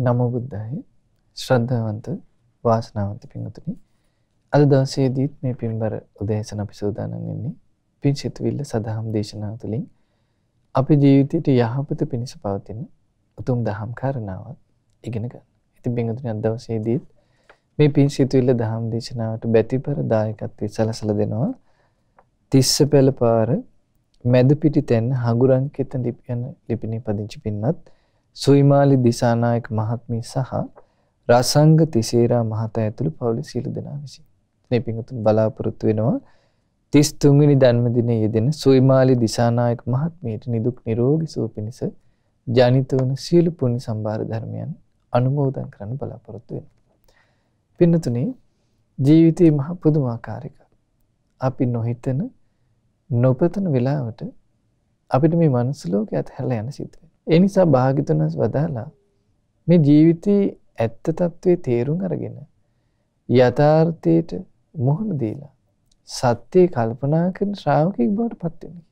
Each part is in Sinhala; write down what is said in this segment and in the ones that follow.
නමෝ බුද්ධාය ශ්‍රද්ධාවන්ත වාසනාවන්ත පින්වතුනි අද දවසේදීත් මේ පින්බර උදෑසන අපි සූදානම් වෙන්නේ පින් සිතුවිල්ල සදහම් දේශනාව තුළින් අපි ජීවිතයට යහපත පිණිස පවතින උතුම් දහම් කාරණාවක් ඉගෙන ගන්න. ඉතින් පින්වතුනි අද දවසේදීත් මේ පින් සිතුවිල්ල දහම් දේශනාවට බැතිපර දායකත්වය සලසලා දෙනවා තිස්ස පෙළ පාර මැද පිටි තැන්න හඟුරන් කෙත ලිපියන ලිපිනේ පදිංචි පින්වත් සුයිමාලි දිසානායක මහත්මිය සහ රසංග තිසේරා මහතා ඇතුළු පවුලේ සියලු දෙනා විසින් මේ පිංතුන් බලාපොරොත්තු වෙනවා 33 වෙනි ධර්මදිනයේ යෙදෙන සුයිමාලි දිසානායක මහත්මියට නිදුක් නිරෝගී සුව පිණිස ජනිත වන සියලු පුණ්‍ය සම්භාර ධර්මයන් අනුමෝදන් කරන්න බලාපොරොත්තු වෙනවා. පින්නතුනේ ජීවිතයේ මහ පුදුමාකාරයක අපි නොහිතන නොපතන වෙලාවට අපිට මේ මනුස්ස ලෝකයට හැරලා යන සිද්ධ වෙනවා. ඒ නිසා භාගිතුනස් වදාලා මේ ජීවිතේ ඇත්ත తත්වේ තේරුම් අරගෙන යථාර්ථයට මුහුණ දීලා සත්‍යය කල්පනා කරන ශ්‍රාවකෙක් බවට පත් වෙනවා.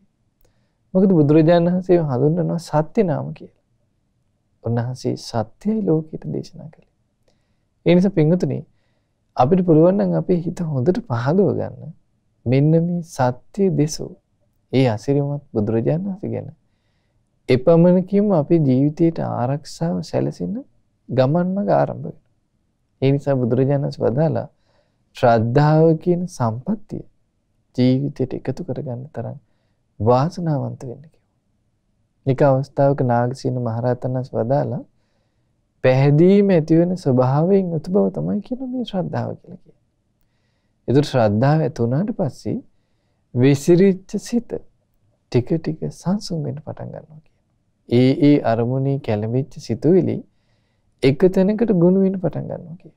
මොකද බුදුරජාණන් වහන්සේ හඳුන්වනවා සත්‍ය නාම කියලා. උන්වහන්සේ සත්‍යයි ලෝකයට දේශනා කළේ. ඒ නිසා පින්වතුනි අපිට පුළුවන් නම් අපේ හිත හොඳට පහදව ගන්න මෙන්න මේ සත්‍ය දෙසෝ. ඒ අසිරිමත් බුදුරජාණන් වහන්සේ ගැන එපමණකින්ම අපේ ජීවිතයට ආරක්ෂාව සැලසෙන ගමන් මඟ ආරම්භ වෙනවා. ඒ නිසා බුදුරජාණන් වදාලා ශ්‍රද්ධාව කියන සම්පත්තිය ජීවිතයට එකතු කරගන්න තරම් වාසනාවන්ත වෙන්න කිව්වා. එක අවස්ථාවක නාගසේන මහරහතන් වහන්සේ වදාලා පැහැදීම ඇති වෙන ස්වභාවයෙන් යුතු බව තමයි කියන මේ ශ්‍රද්ධාව කියලා කියන්නේ. ඒතර ශ්‍රද්ධාව ඇති වුණාට පස්සේ විසිරිච්ච සිත ටික ටික සංසුන් වෙන්න පටන් ගන්නවා. ඒ ඒ අරමුණේ කැළඹිච්ච සිතුවිලි එක තැනකට ගොනු වෙන්න පටන් ගන්නවා කියන.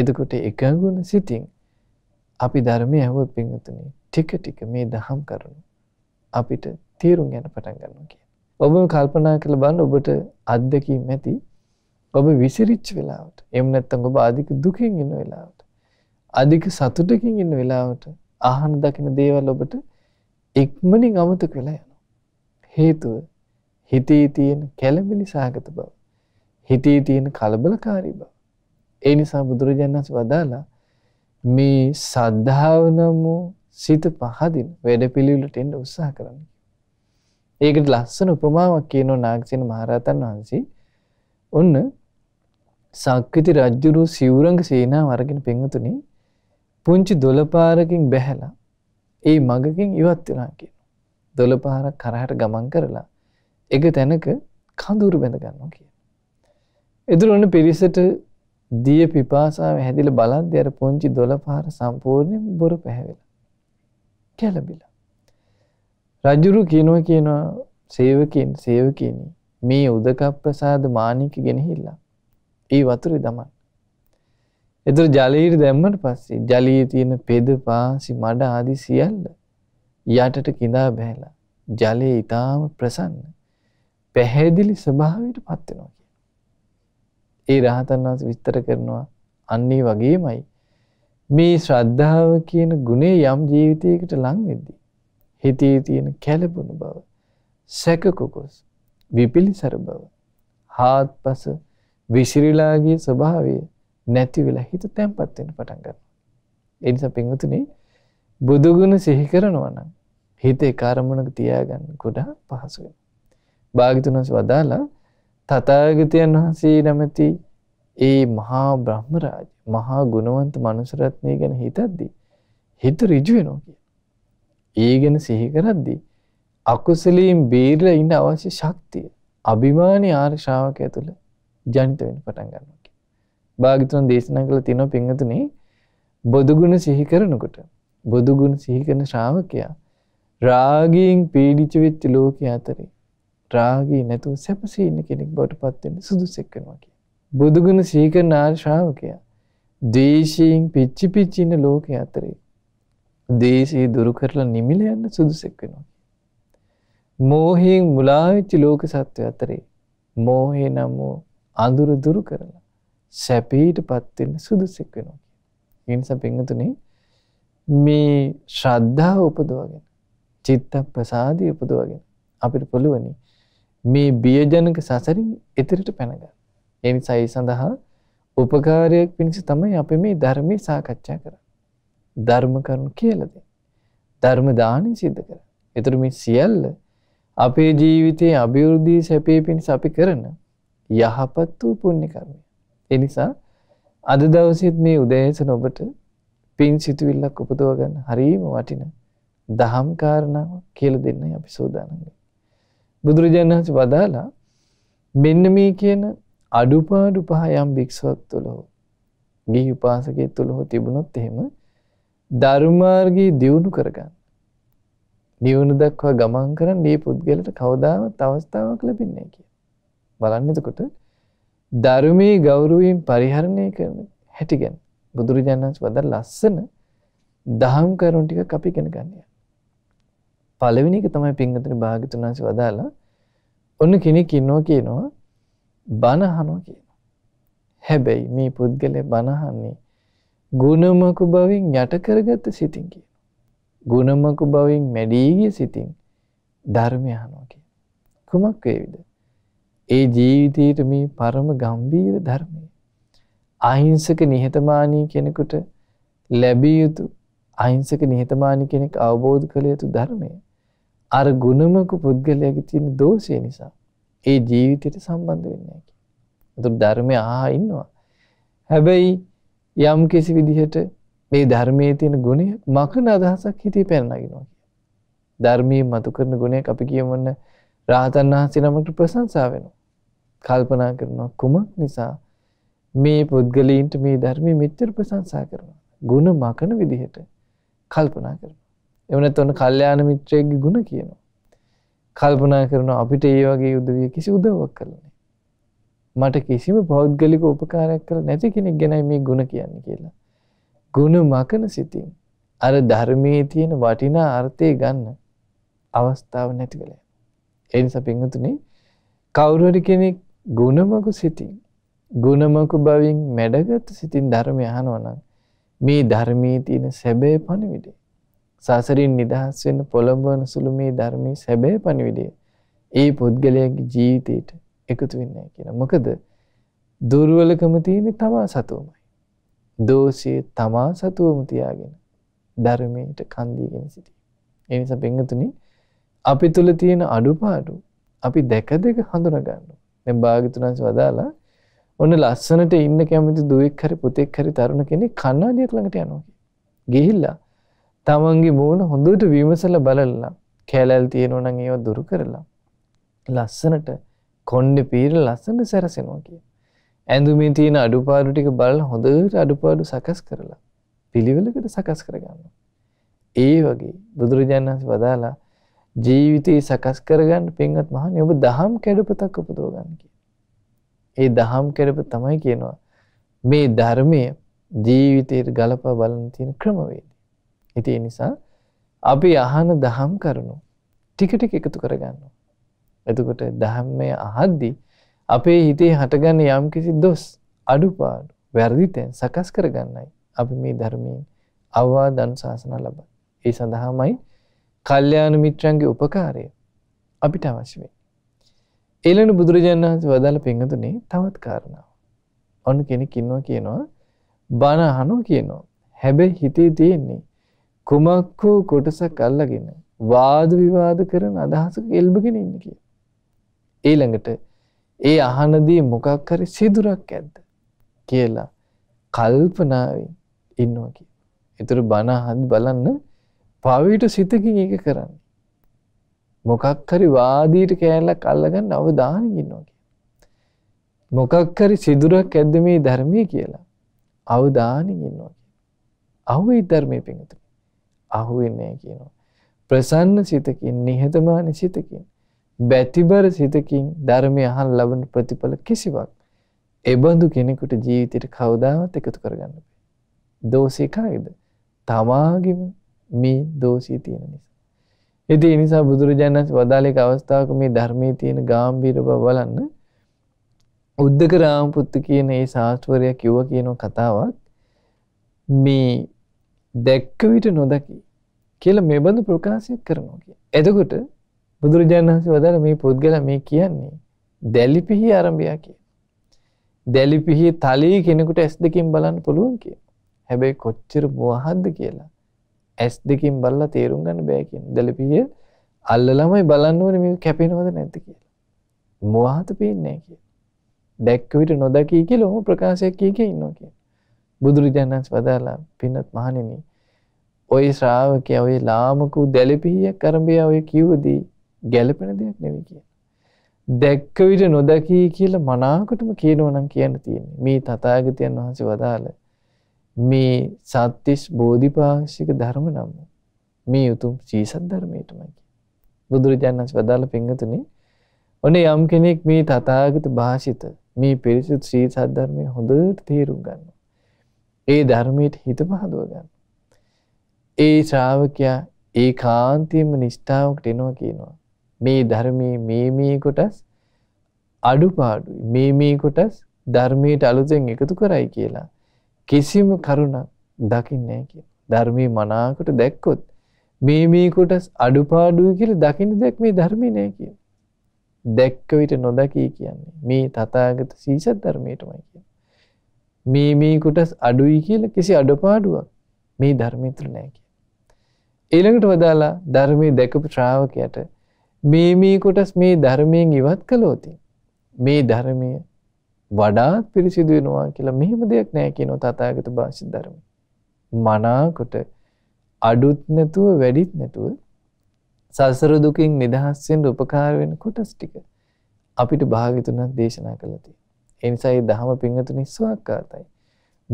එතකොට එක ගුණ සිතින් අපි ධර්මය ඇහුවොත් පින්වතුනි ටික ටික මේ දහම් කරුණු අපිට තේරුම් ගන්න පටන් ගන්නවා කියන. ඔබම කල්පනා කරලා බලන්න ඔබට අත්දැකීම් ඇති ඔබ විසිරිච්ච වෙලාවට එහෙම නැත්නම් ඔබ අධික දුකින් ඉන්න වෙලාවට අධික සතුටකින් ඉන්න වෙලාවට ආහන දකින දේවල් ඔබට ඉක්මනින් අමතක වෙලා යනවා. හේතුව හිතේ තියෙන කැළඹිලි සහගත බව, හිතේ තියෙන කලබලකාරී බව. ඒ නිසා බුදුරජාණන් වදාලා මේ සද්ධාව නම් සිත පහදින වැඩපිළිවෙලට එන්න උත්සාහ කරන්න. ඒකට ලස්සන උපමාවක් කියනවා නාගසේන මහරහතන් වහන්සේ. ඔන්න සක්විති රජුරු සිවුරඟ සේනාව අරගෙන පෙන්වතුනි පුංචි දොළපාරකින් බැහැලා ඒ මගකින් ඉවත් වෙනවා කියනවා. දොළපාරක් කරහට ගමන් කරලා එක තැනක කඳුරු බැඳ ගන්නවා කිය. එදුරන්න පිරිසට දිය පිපාසාව හැදිල බලන්ද අර පුංචි දොළ පහර සම්පූර්ණයෙන් බොරු පැහැවෙලා. කැලබිලා. රජුරු කියනුව කියනවා සේවකින් සේවකිනී මේ උදකප්ප්‍රසාද මානයක ගෙනහිල්ලා. ඒ වතුරි දමන්. එතුර ජලීර දැම්මට පස්සේ ජලී තියෙන පෙද පාසි මඩ ආදි සියල්ල යටට කිඳා බැහලා ජලය ඉතාම ප්‍රසන්න පැහැදිලි ස්වභාවයට පත් වෙනවා ඒ රහතන් වහන්සේ විස්තර කරනවා අන්නේ වගේමයි මේ ශ්‍රද්ධාව කියන ගුණේ යම් ජීවිතයකට ලං වෙද්දී හිතේ තියෙන කැළඹුණු බව සැකකොකොස් විපිලිසර බව හාත්පස විසිරිලාගේ ස්වභාවය නැති වෙලා හිත තැම්පත් වෙන්න පටන් ගන්නවා. ඒ නිසා පින්වතුනි බුදුගුණ සිහි කරනවා නම් හිතේ කර්මණක තියාගන්න ගොඩාක් පහසු වෙනවා. භාගිතුනස වදාලා තතාගතයන් වහන්සේ නැමැති ඒ මහා බ්‍රහ්මරාජ මහා ගුණවන්ත මනුසරත්නය ගැන හිතද්දී. හිත රිජුවෙනෝ කිය. ඒ ගැන සිහිකරද්දී. අකුසලීම් බේරල ඉන්න අවශ්‍ය ශක්තිය අභිමානය ආර්ශාවක ඇතුළ ජනිත වෙන පටන් ගන්නකි. භාගිතුන් දේශනා කළ තිනෝ පිංහතුනේ බොදුගුණ සිහිකරනකොට බොදුගුණ සිහිකරන ශ්‍රාවකයා රාගීෙන් පීඩිචවෙච්චි ලෝක අතරේ රාගී නැතුව සැපසේ ඉන්න කෙනෙක් බවට පත් වෙන්න සුදුසෙක් වෙනවා කියන. බුදුගුණ සීකරන ආර්ය ශ්‍රාවකයා දේශයෙන් පිච්චි පිච්චි ඉන්න ලෝකයේ අතරේ දේශේ දුරු කරලා නිමිල යන්න සුදුසෙක් වෙනවා. මෝහයෙන් මුලා වෙච්ච ලෝක සත්ව අතරේ මෝහේ නම් අඳුර දුරු කරලා සැපීටපත් වෙන්න සුදුසෙක් වෙනවා. ඒ නිසා පින්තුනේ මේ ශ්‍රද්ධාව උපදවගෙන චිත්ත ප්‍රසාදී උපදවගෙන අපිට පුළුවනි මේ බියජනක සසරින් එතරට පැනගන්න. එනිසා ඒ සඳහා උපකාරයක් පිණිස තමයි අප මේ ධර්මය සාකච්ඡා කර. ධර්ම කරුණු කියලද. ධර්ම දානය සිද්ධ කර. එතුරු මේ සියල්ල අපේ ජීවිතයේ අභිවෘද්ධී සැපේ පිණිස අපි කරන යහපත් වූ පුුණ්‍ය කරමය. එනිසා අද දවසත් මේ උදෑසන ඔබට පින් සිතුවිල්ලක් උපදෝගන්න හරීම වටින දහම්කාරණාව කියල දෙන්න අපි සෝදානගේ. බුදුරජාණන් වහන්සේ වදාලා මෙන්න මේ කියන අඩුපාඩු පහ යම් භික්ෂුවක් තුළ හෝ ගිහි උපාසකයෙක් තුළ හෝ තිබුණොත් එහෙම ධර්මාර්ගයේ දියුණු කරගන්න. දියුණු දක්වා ගමන් කරන මේ පුද්ගලට කවදාවත් අවස්ථාවක් ලැබෙන්නේ නැහැ කියලා. බලන්න එතකොට ධර්මයේ ගෞරවයෙන් පරිහරණය කරන හැටි ගැන බුදුරජාණන් වහන්සේ වදාළ ලස්සන දහම් කරුණු ටිකක් අපි ඉගෙන ගන්නවා. පළවෙනි එක තමයි පින්වතුනි භාග්‍යතුන් වහන්සේ වදාලා ඔන්න කෙනෙක් ඉන්නවා කියනවා බණ අහනවා කියනවා. හැබැයි මේ පුද්ගලයා බණ අහන්නේ ගුණමක බවින් යට කරගත්ත සිතින් කියනවා. ගුණමක බවින් මැඩී ගිය සිතින් ධර්මය අහනවා කියනවා. කුමක් වේවිද? ඒ ජීවිතයේ මේ පරම ගම්බීර ධර්මය අහිංසක නිහතමානී කෙනෙකුට ලැබිය යුතු අහිංසක නිහතමානී කෙනෙක් අවබෝධ කළ යුතු ධර්මය අර ගුණමක පුද්ගලයාගේ තියෙන දෝෂය නිසා ඒ ජීවිතයට සම්බන්ධ වෙන්නේ නැහැ. ඒතර ධර්මය ආහා ඉන්නවා. හැබැයි යම් කිසි විදිහට මේ ධර්මයේ තියෙන ගුණය මකන අදහසක් හිතේ පැනනගිනවා. ධර්මයේ මතු කරන ගුණයක් අපි කියවන්න රාහතන් වහන්සේ නමකට ප්‍රශංසා වෙනවා. කල්පනා කරනවා කුමක් නිසා මේ පුද්ගලයින්ට මේ ධර්මයේ මෙච්චර ප්‍රශංසා කරනවා. ගුණ මකන විදිහට කල්පනා කරනවා. එවනත් ඔන්න කල්්‍යයාන මිත්‍රයගේ ගුණ කියනවා. කල්පනා කරන අපිට ඒ වගේ යුදවිය කිසි උදවක් කරලනේ. මට කිසිම පෞද්ගලික උපකාරයක් කළ නැති කෙනෙක් ගැනයි මේ ගුණ කියන්න කියලා. ගුණ මකන සිතින් අර ධර්මයේ තියෙන වටිනා අර්ථය ගන්න අවස්ථාව නැති කළ. එනිසා පිංහතුනේ කවුරුවරි කෙනෙක් ගුණමකු සිතින් ගුණමකු බවින් මැඩගත්තු සිතින් ධර්මය අහනවනම් මේ ධර්මී තියෙන සැබෑ පණවිඩේ සසරින් නිදහස් වෙන්න පොළඹවන සුළු මේ ධර්මයේ සැබෑ පණිවිඩය ඒ පුද්ගලයාගේ ජීවිතයට එකතු වෙන්නේ නැහැ කියලා. මොකද දුර්වලකම තියෙන්නේ තමා සතුවමයි. දෝෂයේ තමා සතුවම තියාගෙන ධර්මයට කන් දීගෙන සිටී. ඒ නිසා බෙන්ගතුනි අපි තුල තියෙන අඩුපාඩු අපි දැක දැක හඳුනා ගන්නවා. දැන් භාග්‍යතුන්ස් වදාලා ඔන්න ලස්සනට ඉන්න කැමති දුවෙක් හරි පුතෙක් හරි තරුණ කෙනෙක් කන්නාඩියක් ළඟට යනවා කියලා. ගිහිල්ලා තමන්ගේ මූුණ හොඳට විමසල බලල්ලා කෑලැල් තියෙනවනං ඒව දුරු කරලා. ලස්සනට කොන්්ඩ පීර ලස්සට සැරසෙනවා කිය. ඇඳුමේ තියෙන අඩුපාඩු ටික බල හොඳට අඩුපාඩු සකස් කරලා පිළිවෙලකට සකස් කරගන්න. ඒ වගේ බුදුරජාණන්ස වදාලා ජීවිතයේ සකස් කරගන්න පෙන්වත් මහන ඔබ දහම් කැඩපතක් උපදෝගන්න කිය. ඒ දහම් කැඩප තමයි කියනවා මේ ධර්මය ජීවිතයට ගලපා බලන තියෙන ක්‍රමවේද. ඉතින් ඒ නිසා අපි අහන දහම් කරුණු ටික ටික එකතු කරගන්නවා. එතකොට දහම්මය අහද්දී අපේ හිතේ හටගන්න යම්කිසි දොස් අඩුපාඩු වැරදිතෙන් සකස් කරගන්නයි අපි මේ ධර්මයෙන් අවවාද අනුශාසන ලබන. ඒ සඳහාමයි කල්යාණ මිත්‍රයන්ගේ උපකාරය අපිට අවශ්‍ය වෙන්නේ. ඊළඟ බුදුරජාණන් වහන්සේ වදාළ පින්වතුනේ තවත් කාරණාවක්. ඔන්න කෙනෙක් ඉන්නවා කියනවා බණ අහනවා කියනවා. හැබැයි හිතේ තියෙන්නේ කුමක් හෝ කොටසක් අල්ලගෙන වාද විවාද කරන අදහසක එල්බගෙන ඉන්න කිය. ඊළඟට ඒ අහනදී මොකක් හරි සිදුරක් ඇද්ද කියලා කල්පනාවෙන් ඉන්නවා කිය. එතුර බණහත් බලන්න පවිට සිතකින් ඒක කරන්න. මොකක් හරි වාදීට කෑල්ලක් අල්ලගන්න අවධානකින් ඉන්නවා කිය. මොකක් හරි සිදුරක් ඇද්ද මේ ධර්මය කියලා අවධානකින් ඉන්නවා කිය. අහුවේ ධර්මය පිඟතුන. අහුවෙන්නේ කියනවා. ප්‍රසන්න සිතකින් නිහතමානී සිතකින් බැතිබර සිතකින් ධර්මය අහන් ලබන ප්‍රතිඵල කිසිවක් එබඳු කෙනෙකුට ජීවිතයට කවදාවත් එකතු කරගන්න බෑ. දෝෂේ කාගේද? තමාගේම මේ දෝෂී තියෙන නිසා. ඉතින් ඒ නිසා බුදුරජාණන් වහන්සේ වදාළේක අවස්ථාවක මේ ධර්මයේ තියෙන ගැඹීර බව බලන්න උද්දක රාමපුත්තු කියන ඒ ශාස්ත්‍රවරයා කිව්ව කියන කතාවක් මේ දැක්ක විට නොදකි කියලා මේ බඳු ප්‍රකාශයක් කරනවා කිය. එතකොට බුදුරජාණන් වහන්සේ වදාළ මේ පුද්ගල මේ කියන්නේ දැලිපිහි ආරම්භයා කිය. දැලිපිහි තලයේ කෙනෙකුට ඇස් දෙකින් බලන්න පුළුවන් කිය. හැබැයි කොච්චර මොහද්ද කියලා ඇස් දෙකින් බලලා තේරුම් ගන්න බෑ කියන. දැලිපිහි අල්ලලාමයි බලන්න ඕනේ මේක කැපෙනවද නැද්ද කියලා. මොහත පේන්නේ නැහැ කිය. දැක්ක විට නොදකී කියලා ඔහොම ප්‍රකාශයක් කීකේ ඉන්නවා කිය. බුදුරජාණන්ස් වදාලා පින්නත් මහණෙනි ඔය ශ්‍රාවකයා ඔය ලාමකු දැලපිහියක් කරඹයා ඔය කිව්වදී ගැළපෙන දෙයක් නෙවෙයි කියන. දැක්ක විට නොදකී කියලා මනාවකටම කියනවා නම් කියන්න තියෙන්නේ මේ තථාගතයන් වහන්සේ වදාළ මේ සත්‍තිස් බෝධිපාක්ෂික ධර්ම නම් මේ උතුම් සීසත් ධර්මයටමයි කියන්නේ. බුදුරජාණන් වහන්සේ වදාළ පින්වතුනි ඔනේ යම් කෙනෙක් මේ තථාගත භාෂිත මේ පිරිසිදු සීසත් ධර්මය හොඳට තේරුම් ගන්නවා. ඒ ධර්මයට හිත පහදුව ගන්න. ඒ ශ්‍රාවකයා ඒ කාන්තියම නිෂ්ඨාවකට එනවා කියනවා. මේ ධර්මයේ මේ මේ කොටස් අඩුපාඩුයි. මේ මේ කොටස් ධර්මයට අලුතෙන් එකතු කරයි කියලා. කිසිම කරුණක් දකින්නේ නැහැ කියලා. ධර්මයේ මනාකොට දැක්කොත් මේ මේ කොටස් අඩුපාඩුයි කියලා දකින්න දෙයක් මේ ධර්මේ නැහැ කියලා. දැක්ක විට නොදකී කියන්නේ මේ තථාගත සීසත් ධර්මයටමයි කියන්නේ. මේ මේකට අඩුයි කියලා කිසි අඩපාඩුවක් මේ ධර්මය තුල නැහැ කියලා. ඊළඟට වදාලා ධර්මයේ දැකපු ශ්‍රාවකයාට මේ මේ කොටස් මේ ධර්මයෙන් ඉවත් කළොත් මේ ධර්මය වඩාත් පිරිසිදු වෙනවා කියලා මෙහෙම දෙයක් නැහැ කියනවා තථාගත භාෂිත ධර්මය. මනාකොට අඩුත් නැතුව වැඩිත් නැතුව සසර දුකින් නිදහස් වෙන්න උපකාර වෙන කොටස් ටික අපිට භාග්‍යතුන් දේශනා කළා තියෙනවා. ඒ නිසා මේ ධහම පින්වතුනි සුවක්කාතයි.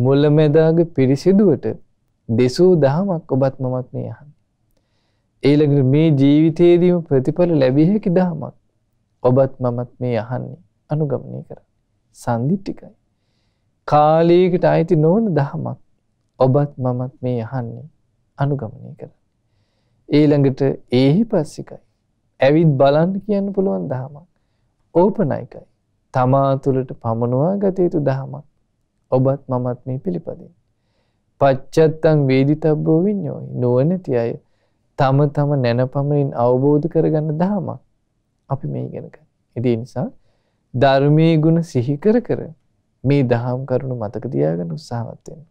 මුලැමැදාගේ පිරිසිදුවට දෙසූ දහමක් ඔබත් මමත් මේ අහන්නේ. ඊළඟට මේ ජීවිතයේදීම ප්‍රතිඵල ලැබිය හැකි දහමක් ඔබත් මමත් මේ අහන්නේ අනුගමනය කරන්න. සම්දිත්තිකයි. කාලයකට අයිති නොවන දහමක් ඔබත් මමත් මේ අහන්නේ අනුගමනය කරන්න. ඊළඟට ඒහි පස්සිකයි. ඇවිත් බලන්න කියන්න පුළුවන් දහමක්. ඕපනයිකයි. තමා තුළට පමනවා ගත යුතු දහමක්. ඔබත් මමත් මේ පිළිපදින්. පච්චත්තං වේදිතබ්බෝ විඤ්ඤෝයි නුවණැති අය තම තම නැන පමණින් අවබෝධ කරගන්න දහමක්. අපි මේ ඉගෙන ගන්න. ඒ නිසා ධර්මයේ ගුණ සිහි කර කර මේ දහම් කරුණු මතක තියාගෙන උත්සාහවත් වෙන්න.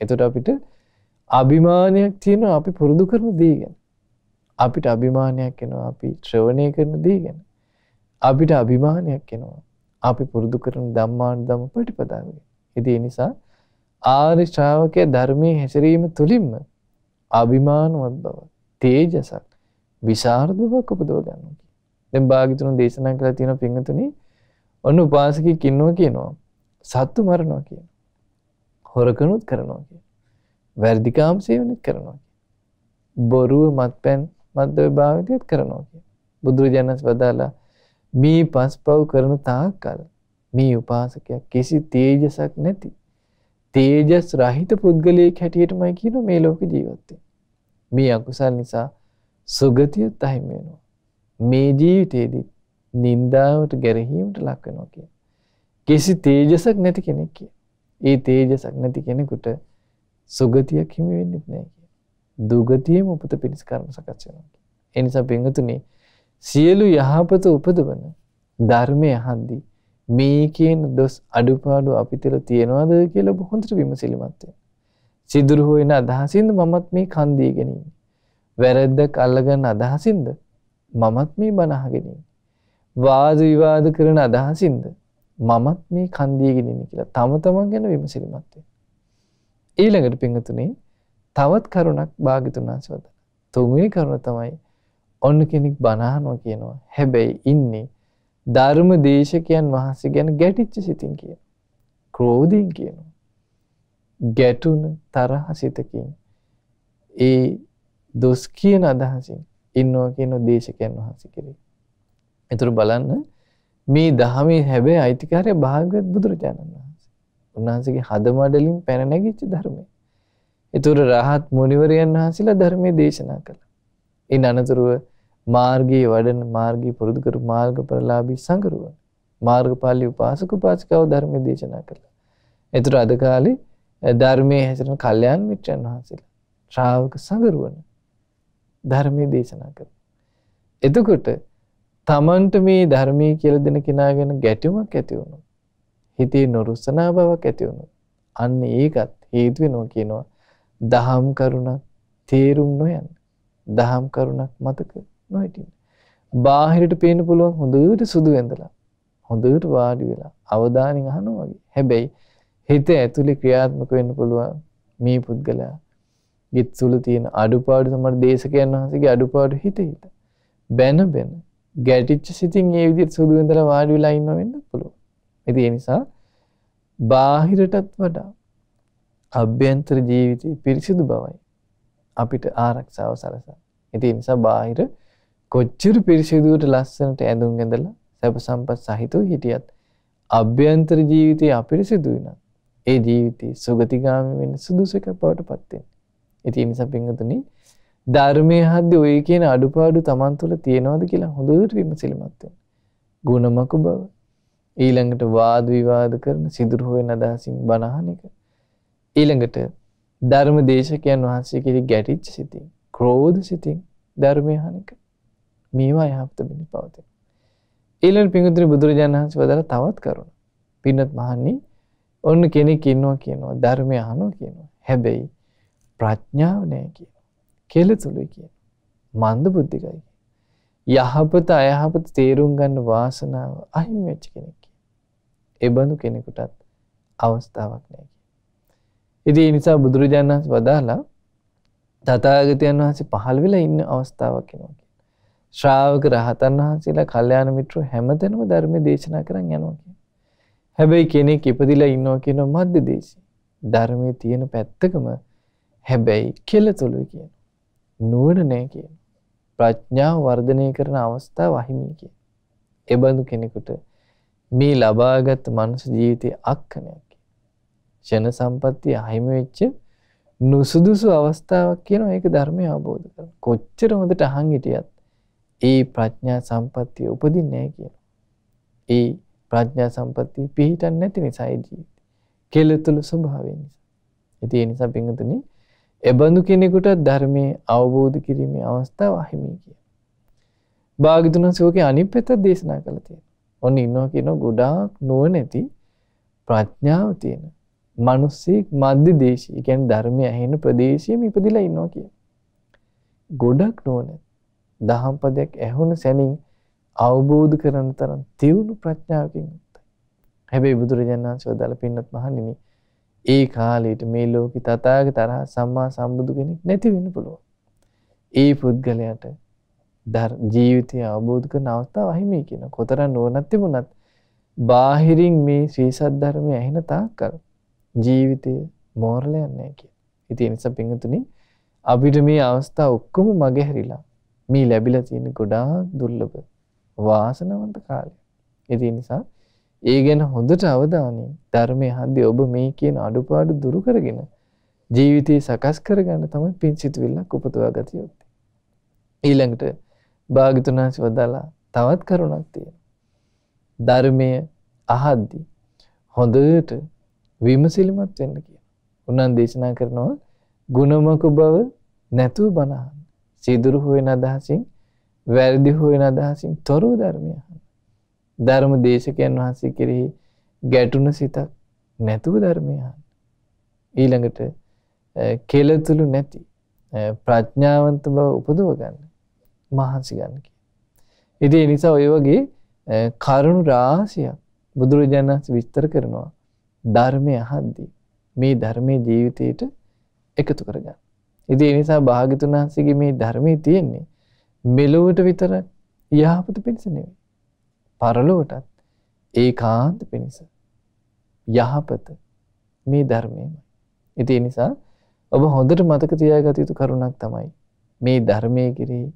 එතකොට අපිට අභිමානයක් තියෙනවා අපි පුරුදු කරන දේ ගැන. අපිට අභිමානයක් එනවා අපි ශ්‍රවණය කරන දේ ගැන. අපිට අභිමානයක් එනවා අපි පුරුදු කරන ධම්මානුධම්ම ප්‍රතිපදාවයි. ඉතින් ඒ නිසා ආර්ය ශ්‍රාවකයේ ධර්මයේ හැසිරීම තුලින්ම අභිමානවත් බව, තේජසක්, විසරද බවක් උපදව ගන්නවා. දැන් භාග්‍යතුන් දේශනා කළා තියෙන පින්තුනි ඔන්න උපාසකෙක් ඉන්නවා කියනවා. සත්තු මරනවා කියනවා. හොරකනුත් කරනවා කියනවා. වැඩිකාම් සේවනත් කරනවා කියනවා. බොරුව මත්පැන් මද්දව භාවිතයත් කරනවා කියනවා. බුදුරජාණන් වදාලා මේ පස්පව් කරන තාකල් මේ උපාසකයක් කිසි තේජසක් නැති තේජස් රහිත පුද්ගලයෙක් හැටියටමයි කියන මේ ලෝක ජීවත්තේ මේ අකුසල් නිසා සුගතිය තහිම වෙනවා මේ ජීවිතයේදී නින්දාවට ගැරහීමට ලක්වනවා කිය කිසි තේජසක් නැති කෙනෙක් කිය ඒ තේජසක් නැති කෙනෙකුට සුගතියක් හිමි වෙන්නෙත් නෑ කිය දුගතියම උපත පිණිස කර්ම සකස් වෙනවා එනිසා පින්වතුනේ සියලු යහපත උපදවන ධර්මය හන්දී මේකෙන් දොස් අඩුපාඩු අපිතර තියෙනවාද කියලා බොහොඳට විමසිලිමත්ය. සිදුරු හොයන අදහසින්ද මමත් මේ කන්දී ගැනීම. වැරද්දක් අල්ලගන්න අදහසින්ද මමත් මේ බනහගෙනින්. වාද විවාද කරන අදහසින්ද මමත් මේ කන්දීගෙනන කියලා තම තමන් ගැන විමසිලිමත්ය. ඊළඟට පිංහතුනේ තවත් කරුණක් භාගිතුන්නාසවද. තුන්වෙනි කරුණ තමයි ඔන්න කෙනෙක් බනහනවා කියනවා. හැබැයි ඉන්නේ ධර්ම දේශකයන් වහන්සේ ගැන ගැටිච්ච සිතින් කියන. ක්‍රෝධයෙන් කියනවා. ගැටුන තරහ සිතකින් ඒ දොස් කියන අදහසින් ඉන්නවා කියන දේශකයන් වහන්සේ කෙරේ. එතුරු බලන්න මේ දහමේ හැබැයි අයිතිකාරය භාග්‍යවත් බුදුරජාණන් වහන්සේ. උන්වහන්සේගේ හදමඩලින් පැන නැගිච්ච ධර්මය. ඒතර රහත් මුනිවරයන් වහන්සේලා ධර්මයේ දේශනා කළා. ඉන් අනතුරුව මාර්ගයේ වඩන මාර්ගී පුරුදු කරපු මාර්ගඵලලාභී සංගරුවන් මාර්ගඵලී උපාසක උපාසිකාව ධර්මයේ දේශනා කළා. ඒතර අද කාලේ ධර්මයේ හැසිරෙන කල්යාණ මිත්‍රයන් වහන්සේලා ශ්‍රාවක සංගරුවන් ධර්මයේ දේශනා කළා. එතකොට තමන්ට මේ ධර්මයේ කියලා දෙන කෙනා ගැන ගැටුමක් ඇති වුණා. හිතේ නොරුස්සනා බවක් ඇති වුණා. අන්න ඒකත් හේතු වෙනවා කියනවා. දහම් කරුණක් තේරුම් නොයන්න. දහම් කරුණක් මතක නොහිටින්න. බාහිරට පේන්න පුළුවන් හොඳට සුදු ඇඳලා හොඳට වාඩි වෙලා අවධානයෙන් අහනවා වගේ. හැබැයි හිත ඇතුලේ ක්‍රියාත්මක වෙන්න පුළුවන් මේ පුද්ගලයා ගිත්සුළු තියෙන අඩුපාඩු සමහර දේශකයන් වහන්සේගේ අඩුපාඩු හිත හිත. බැන බැන ගැටිච්ච සිතින් ඒ විදිහට සුදු ඇඳලා වාඩි වෙලා ඉන්න වෙන්න පුළුවන්. ඉතින් ඒ නිසා බාහිරටත් වඩා අභ්‍යන්තර ජීවිතය පිරිසිදු බවයි අපිට ආරක්ෂාව සලසා. ඉතින් ඒ නිසා බාහිර කොච්චර පිරිසිදුවට ලස්සනට ඇඳුම් ඇඳලා සැප සම්පත් සහිතව හිටියත් අභ්‍යන්තර ජීවිතය අපිරිසිදු වෙනවා. ඒ ජීවිතේ සුගතිගාමී වෙන්න සුදුසු එකක් බවට පත් වෙනවා. ඉතින් ඒ නිසා පින්වතුනි ධර්මයේ හද්දි ඔය කියන අඩුපාඩු Taman තුල තියනවාද කියලා හොඳට විමසිලිමත් වෙන්න. ගුණමක බව ඊළඟට වාද විවාද කරන සිදුරු හොයන අදහසින් බනහන එක ඊළඟට ධර්ම දේශකයන් වහන්සේ කෙරි ගැටිච්ච සිතින් ක්‍රෝධ සිතින් ධර්මය හනික මේවා යහපත බිඳි පවතින. ඊළඟ පිඟුතුනි බුදුරජාණන් වහන්සේ වදාළ තවත් කරුණ. පින්නත් මහන්නේ ඔන්න කෙනෙක් ඉන්නවා කියනවා ධර්මය අහනවා කියනවා. හැබැයි ප්‍රඥාව නැහැ කියනවා. කෙලතුළුයි කියනවා. මන්ද බුද්ධිකයි. යහපත අයහපත තේරුම් ගන්න වාසනාව අහිමි වෙච්ච කෙනෙක්. ඒ බඳු කෙනෙකුටත් අවස්ථාවක් නැහැ. ඉතින් ඒ නිසා බුදුරජාණන් වහන්සේ වදාලා තථාගතයන් වහන්සේ පහළ වෙලා ඉන්න අවස්ථාවක් එනවා කියලා. ශ්‍රාවක රහතන් වහන්සේලා කල්යාණ මිත්‍රෝ හැමතැනම ධර්ම දේශනා කරන් යනවා කියලා. හැබැයි කෙනෙක් ඉපදිලා ඉන්නවා කියන මධ්‍යදේශේ. ධර්මයේ තියෙන පැත්තකම හැබැයි කෙලතොළු කියන. නුවණ නැහැ කියන. ප්‍රඥාව වර්ධනය කරන අවස්ථාව අහිමි කියන. එබඳු කෙනෙකුට මේ ලබාගත් මනුස්ස ජීවිතයේ අක්කනයක් ෂණ සම්පත්තිය අහිමි වෙච්ච නුසුදුසු අවස්ථාවක් කියනවා ඒක ධර්මය අවබෝධ කරගන්න. කොච්චර හොඳට අහන් හිටියත් ඒ ප්‍රඥා සම්පත්තිය උපදින්නේ නැහැ කියනවා. ඒ ප්‍රඥා සම්පත්තිය පිහිටන්නේ නැති නිසා ඒ ජීවිතේ. කෙලතුළු ස්වභාවය නිසා. ඉතින් ඒ නිසා පින්වතුනි එබඳු කෙනෙකුට ධර්මයේ අවබෝධ කිරීමේ අවස්ථාව අහිමි කියනවා. භාග්‍යතුන් සෝකේ අනිත් පැත්ත දේශනා කළා තියෙනවා. ඔන්න ඉන්නවා කියන ගොඩාක් නුවණැති ප්‍රඥාව තියෙනවා. මනුස්සෙක් මධ්‍ය දේශී ගැන ධර්මය ඇහෙන ප්‍රදේශයම ඉපදිලා ඉන්නවා කිය. ගොඩක් නෝන දහම්පදයක් ඇහුන සැනින් අවබෝධ කරන තරම් තිවුණු ප්‍රඥාවකින් යුක්තයි. හැබැයි බුදුරජාණන් වදාළ පින්නත් මහණෙනි, ඒ කාලේට මේ ලෝකේ තථාගත තරහ සම්මා සම්බුදු කෙනෙක් නැති වෙන්න පුළුවන්. ඒ පුද්ගලයාට ජීවිතය අවබෝධ කරන අවස්ථාව අහිමි කියන කොතරම් නෝනක් තිබුණත් බාහිරින් මේ ශ්‍රී සද්ධර්මය ඇහෙන තාක් කල් ජීවිතය මෝරල යන්නේ කිය. ඉතින් නිසා පින්තුනි අපිට මේ අවස්ථා ඔක්කොම මගහැරිලා මේ ලැබිලා තියෙන ගොඩාක් දුර්ලභ වාසනාවන්ත කාලය. ඒ නිසා ඒ ගැන හොඳට අවධානයෙන් ධර්මයේ හන්දි ඔබ මේ කියන අඩුපාඩු දුරු කරගෙන ජීවිතේ සකස් කරගන්න තමයි පිංසිතවිල්ලක් උපදවා ගත යුත්තේ. ඊළඟට භාග්‍යතුනාච වදාලා තවත් කරුණක් තියෙනවා. ධර්මය අහද්දි හොඳට විමසිලිමත් වෙන්න කියන. උන්වන් දේශනා කරනවා ගුණමක බව නැතුව බණහන්. සිදුරු හොයන අදහසින් වැරදි හොයන අදහසින් තොරව ධර්මය අහන්න. ධර්ම දේශකයන් වහන්සේ කෙරෙහි ගැටුණ සිතක් නැතුව ධර්මය අහන්න. ඊළඟට කෙලතුළු නැති ප්‍රඥාවන්ත බව උපදව ගන්න. මහන්සි ගන්න කිය. ඉතින් ඒ නිසා ඔය වගේ කරුණු රාශියක් බුදුරජාණන් විස්තර කරනවා. ධර්මය අහද්දී මේ ධර්මයේ ජීවිතයට එකතු කරගන්න. ඉතින් ඒ නිසා භාග්‍යතුන් වහන්සේගේ මේ ධර්මයේ තියෙන්නේ මෙලොවට විතර යහපත පිණිස නෙවෙයි. පරලොවටත් ඒකාන්ත පිණිස යහපත මේ ධර්මයමයි. ඉතින් ඒ නිසා ඔබ හොඳට මතක තියාගත යුතු කරුණක් තමයි මේ ධර්මයේ කෙරෙහි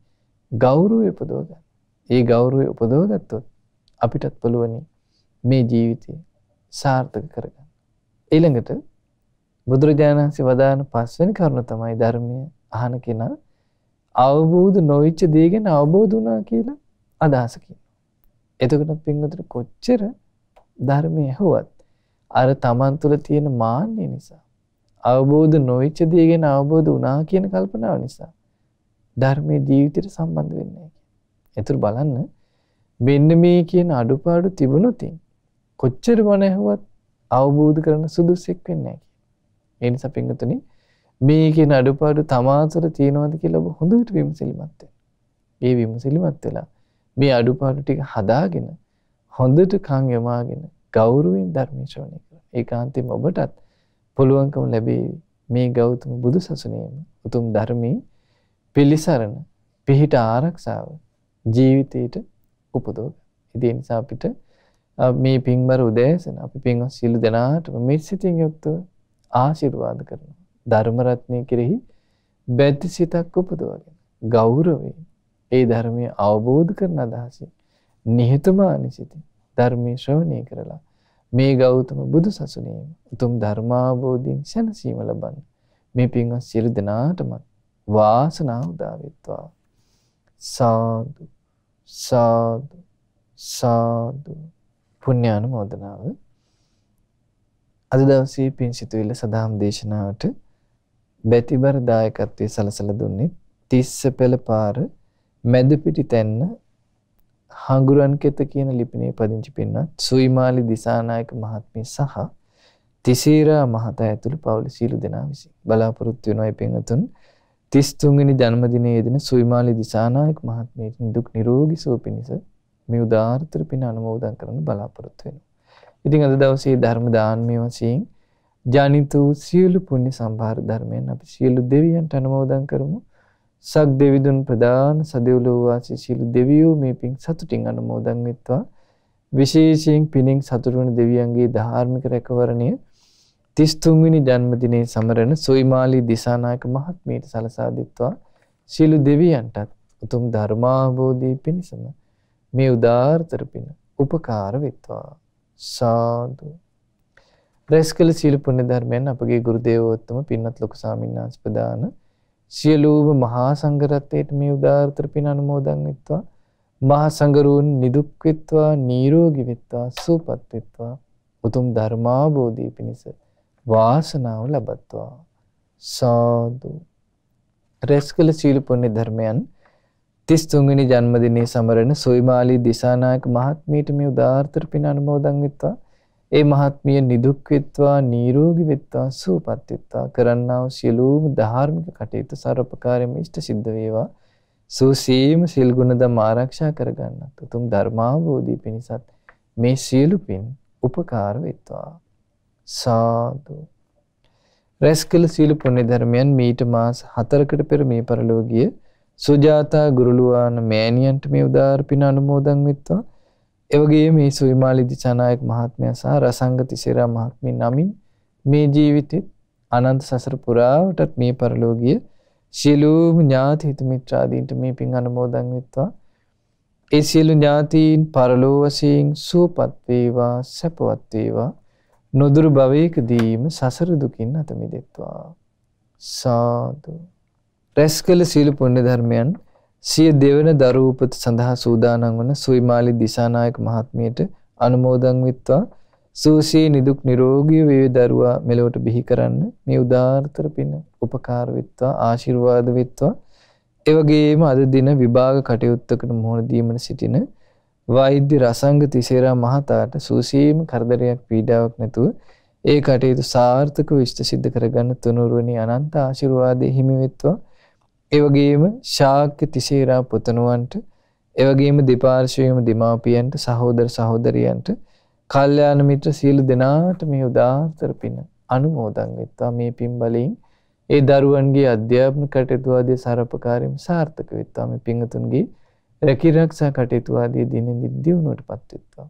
ගෞරවය උපදව ගන්න. ඒ ගෞරවය උපදව ගත්තොත් අපිටත් පුළුවනි මේ ජීවිතේ සාර්ථක කරගන්න. ඊළඟට බුදුරජාණන්සේ වදාන පස්වෙනි කරුණ තමයි ධර්මය අහන කෙනා අවබෝධ නොවිච්ච දේ ගැන අවබෝධ වුණා කියලා අදහස කියනවා. එතකොටත් පින්වතුනි කොච්චර ධර්මය ඇහුවත් අර තමන් තුළ තියෙන මාන්නය නිසා අවබෝධ නොවිච්ච දේ ගැන අවබෝධ වුණා කියන කල්පනාව නිසා ධර්මයේ ජීවිතයට සම්බන්ධ වෙන්නේ නැහැ. ඒතර බලන්න මෙන්න මේ කියන අඩුපාඩු තිබුණොතින් කොච්චර බණ ඇහුවත් අවබෝධ කරන සුදුසෙක් වෙන්නේ නැහැ. ඒ නිසා පින්වතුනි මේ කියන අඩුපාඩු තමා අතර තියෙනවද කියලා ඔබ හොඳට විමසිලිමත් වෙන්න. ඒ විමසිලිමත් වෙලා මේ අඩුපාඩු ටික හදාගෙන හොඳට කන් යමාගෙන ගෞරවයෙන් ධර්මයේ ශ්‍රවණය කරන්න. ඒකාන්තයෙන්ම ඔබටත් පුළුවන්කම ලැබේවි මේ ගෞතම බුදුසසුනේම උතුම් ධර්මයේ පිළිසරණ පිහිට ආරක්ෂාව ජීවිතයට උපදව. ඉතින් නිසා අපිට මේ පින්බර උදෑසන අපි පින්වත් සියලු දෙනාටම මෙත් සිතින් යුක්තව ආශිර්වාද කරනවා. ධර්ම රත්නය කෙරෙහි බැති සිතක් උපදවගෙන ගෞරවයෙන් ඒ ධර්මයේ අවබෝධ කරන අදහසින් නිහතමානී සිතින් ධර්මයේ ශ්‍රවණය කරලා මේ ගෞතම බුදු සසුනේම උතුම් ධර්මාබෝධින් සැනසීම ලබන්න මේ පින්වත් සියලු දෙනාටම වාසනාව උදා වේවා. සාදු සාදු සාදු පුණ්‍යානුමෝදනාව අද දවසේ පින් සිතුවිල්ල සදාම් දේශනාවට බැතිබර දායකත්වයේ සලසලා දුන්නේ තිස්ස පෙළ පාර මැදපිටි තැන්න හඟුරන් කෙත කියන ලිපිනේ පදිංචි පින්වත් සුයිමාලි දිසානායක මහත්මිය සහ තිසීරා මහතා ඇතුළු පවුල සියලු දෙනා විසින් බලාපොරොත්තු වෙන අය පින්වතුන් 33 වෙනි ජන්මදිනයේදී සුයිමාලි දිසානායක මහත්මියට දුක් නිරෝගී සුව පිණිස මේ උදාාරතර පින අනුමෝදන් කරන බලාපොරොත්තු වෙනවා. ඉතින් අද දවසේ ධර්ම දානමය වශයෙන් ජනිත වූ සියලු පුණ්‍ය සම්භාර ධර්මයන් අපි සියලු දෙවියන්ට අනුමෝදන් කරමු. සක් දෙවිඳුන් ප්‍රදාන සදෙව්ලෝ වාසී සියලු දෙවියෝ මේ පින් සතුටින් අනුමෝදන් වෙත්වා. විශේෂයෙන් පිණින් සතුටු වන දෙවියන්ගේ ධාර්මික රැකවරණය 33 වෙනි ජන්මදිනයේ සමරන සොයිමාලි දිසානායක මහත්මියට සලසා දෙත්වා. සියලු දෙවියන්ටත් උතුම් ධර්මාභෝධී පිණසම මේ උදාාර්ථර පින උපකාර වෙත්වා සාදු රැස්කල සීල පුණ්‍ය ධර්මයන් අපගේ ගුරු දේවෝත්තම පින්වත් ලොකු සාමින්නාස් ප්‍රදාන සියලුම මහා සංඝ රත්නයේ මේ උදාාර්ථර පින අනුමෝදන් වෙත්වා මහා සංගරුන් නිදුක් වෙත්වා නිරෝගී වෙත්වා සුවපත් වෙත්වා උතුම් ධර්මාභෝධී පිණිස වාසනාව ලබත්වා සාදු රැස්කල සීල පුණ්‍ය ධර්මයන් 33 වෙනි ජන්මදිනයේ සමරන සොයිමාලි දිසානායක මහත්මියට මේ උදාාර්ථර පින් අනුමෝදන් වෙත්වා. ඒ මහත්මිය නිදුක් වෙත්වා, නිරෝගී වෙත්වා, සුවපත් වෙත්වා. කරන්නා වූ සියලුම ධාර්මික කටයුතු ਸਰවපකාරයෙන් ඉෂ්ට සිද්ධ වේවා. සූසීම සිල් ගුණ දම ආරක්ෂා කරගන්නත් උතුම් ධර්මාභෝධී පිණිසත් මේ සියලු පින් උපකාර වෙත්වා. සාදු රැස්කල සීල පුණ්‍ය ධර්මයන් මීට මාස 4කට පෙර මේ පරලෝකීය සුජාතා ගුරුළුවාන මෑණියන්ට මේ උදාාර පින අනුමෝදන් වෙත්වා. එවගේ මේ සුවිමාලි දිසානායක මහත්මයා සහ රසංගති සිරා මහත්මිය නමින් මේ ජීවිතෙත් අනන්ත සසර පුරාවටත් මේ පරලෝකීය සියලුම ඥාති හිත මිත්‍රාදීන්ට මේ පින් අනුමෝදන් වෙත්වා. ඒ සියලු ඥාතීන් පරලෝ වශයෙන් සුවපත් වේවා සැපවත් වේවා නොදුරු භවයකදීම සසර දුකින් අත මිදෙත්වා. සාදු රැස් කළ සීල පුණ්‍ය ධර්මයන් සිය දෙවන දරූපත සඳහා සූදානම් වන සුයිමාලි දිසානායක මහත්මියට අනුමෝදන් විත්වා සූසී නිදුක් නිරෝගී වේ දරුවා මෙලොවට බිහි කරන්න මේ උදාාරතර පින උපකාර විත්වා ආශිර්වාද විත්වා එවගේම අද දින විභාග කටයුත්තකට මුහුණ දීමන සිටින වෛද්‍ය රසංග තිසේරා මහතාට සූසීම කරදරයක් පීඩාවක් නැතුව ඒ කටයුතු සාර්ථකව ඉෂ්ට සිද්ධ කරගන්න තුනුරුවනි අනන්ත ආශිර්වාදයේ හිමි වෙත්වා ඒ වගේම ශාක්‍ය තිසේරා පුතණුවන්ට ඒ වගේම දෙපාර්ශ්වයේම දෙමාපියන්ට සහෝදර සහෝදරියන්ට කල්යාණ මිත්‍ර සියලු දෙනාට මේ උදාාර්ථර පින අනුමෝදන් වෙත්වා මේ පින් බලයෙන් ඒ දරුවන්ගේ අධ්‍යාපන කටයුතු ආදී සාරපකාරයෙන් සාර්ථක වෙත්වා මේ පින්තුන්ගේ රැකී ආරක්ෂා කටයුතු ආදී දිනෙන් දින දියුණුවටපත් වෙත්වා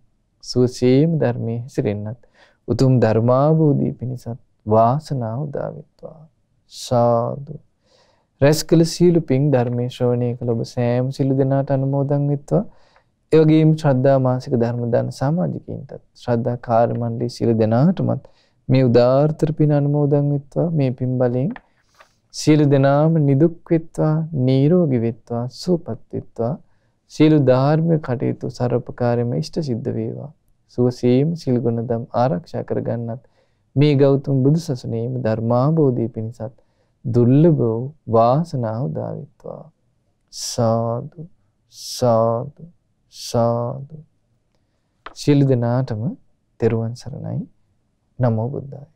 සුවසීම ධර්මයේ හැසිරෙන්නත් උතුම් ධර්මාභෝධී පිණිසත් වාසනාව උදා වෙත්වා සාදු රැස් කළ සියලු පින් ධර්මයේ ශ්‍රවණය කළ ඔබ සෑම සිළු දෙනාට අනුමෝදන් වෙත්වා. ඒ වගේම ශ්‍රද්ධා මාසික ධර්ම දාන සමාජිකින්ටත් ශ්‍රද්ධා කාර්ය මණ්ඩලයේ සියලු දෙනාටමත් මේ උදාාර්ථර පින් අනුමෝදන් වෙත්වා. මේ පින් බලෙන් සියලු දෙනාම නිදුක් වෙත්වා, නිරෝගී වෙත්වා, සුවපත් වෙත්වා. සියලු ධාර්මික කටයුතු ਸਰපකාරයම ඉෂ්ට සිද්ධ වේවා. සුවසීම සිල් ගුණ දම් ආරක්ෂා කරගන්නත් මේ ගෞතම බුදු සසුනේම ධර්මාබෝධය පිණිසත් දුර්ලභ වූ වාසනාව දාවිත්වා සාදු සාදු සාදු සියලු දෙනාටම තෙරුවන් සරණයි නමෝ බුද්ධාය